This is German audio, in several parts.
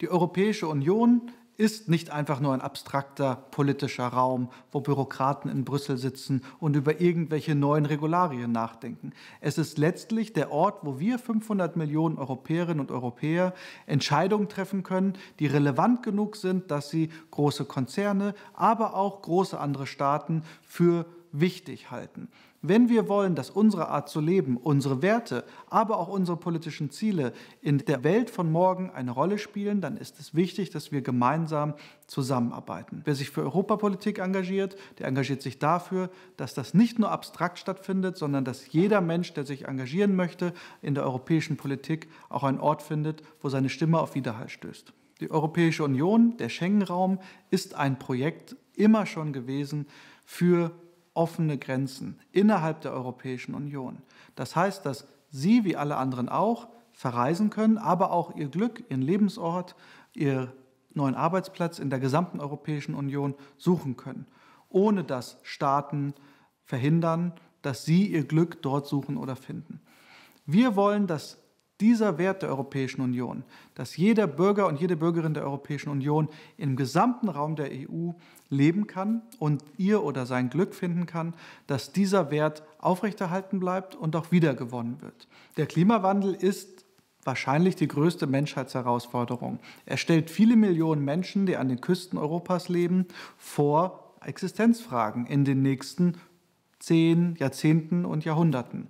Die Europäische Union ist nicht einfach nur ein abstrakter politischer Raum, wo Bürokraten in Brüssel sitzen und über irgendwelche neuen Regularien nachdenken. Es ist letztlich der Ort, wo wir 500 Millionen Europäerinnen und Europäer Entscheidungen treffen können, die relevant genug sind, dass sie große Konzerne, aber auch große andere Staaten für wichtig halten. Wenn wir wollen, dass unsere Art zu leben, unsere Werte, aber auch unsere politischen Ziele in der Welt von morgen eine Rolle spielen, dann ist es wichtig, dass wir gemeinsam zusammenarbeiten. Wer sich für Europapolitik engagiert, der engagiert sich dafür, dass das nicht nur abstrakt stattfindet, sondern dass jeder Mensch, der sich engagieren möchte, in der europäischen Politik auch einen Ort findet, wo seine Stimme auf Widerhall stößt. Die Europäische Union, der Schengen-Raum, ist ein Projekt immer schon gewesen für offene Grenzen innerhalb der Europäischen Union. Das heißt, dass Sie wie alle anderen auch verreisen können, aber auch Ihr Glück, Ihren Lebensort, Ihr neuen Arbeitsplatz in der gesamten Europäischen Union suchen können, ohne dass Staaten verhindern, dass sie ihr Glück dort suchen oder finden. Wir wollen, dass dieser Wert der Europäischen Union, dass jeder Bürger und jede Bürgerin der Europäischen Union im gesamten Raum der EU leben kann und ihr oder sein Glück finden kann, dass dieser Wert aufrechterhalten bleibt und auch wiedergewonnen wird. Der Klimawandel ist wahrscheinlich die größte Menschheitsherausforderung. Er stellt viele Millionen Menschen, die an den Küsten Europas leben, vor Existenzfragen in den nächsten zehn Jahrzehnten und Jahrhunderten.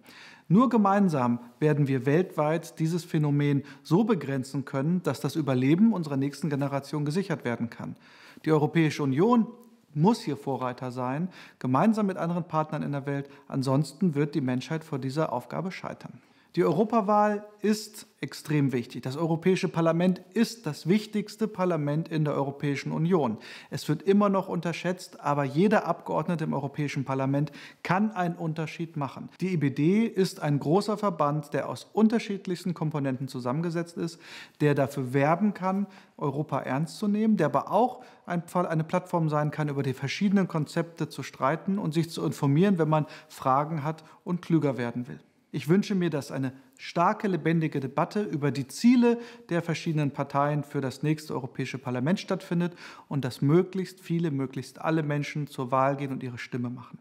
Nur gemeinsam werden wir weltweit dieses Phänomen so begrenzen können, dass das Überleben unserer nächsten Generation gesichert werden kann. Die Europäische Union muss hier Vorreiter sein, gemeinsam mit anderen Partnern in der Welt. Ansonsten wird die Menschheit vor dieser Aufgabe scheitern. Die Europawahl ist extrem wichtig. Das Europäische Parlament ist das wichtigste Parlament in der Europäischen Union. Es wird immer noch unterschätzt, aber jeder Abgeordnete im Europäischen Parlament kann einen Unterschied machen. Die IBD e ist ein großer Verband, der aus unterschiedlichsten Komponenten zusammengesetzt ist, der dafür werben kann, Europa ernst zu nehmen, der aber auch eine Plattform sein kann, über die verschiedenen Konzepte zu streiten und sich zu informieren, wenn man Fragen hat und klüger werden will. Ich wünsche mir, dass eine starke, lebendige Debatte über die Ziele der verschiedenen Parteien für das nächste Europäische Parlament stattfindet und dass möglichst viele, möglichst alle Menschen zur Wahl gehen und ihre Stimme machen.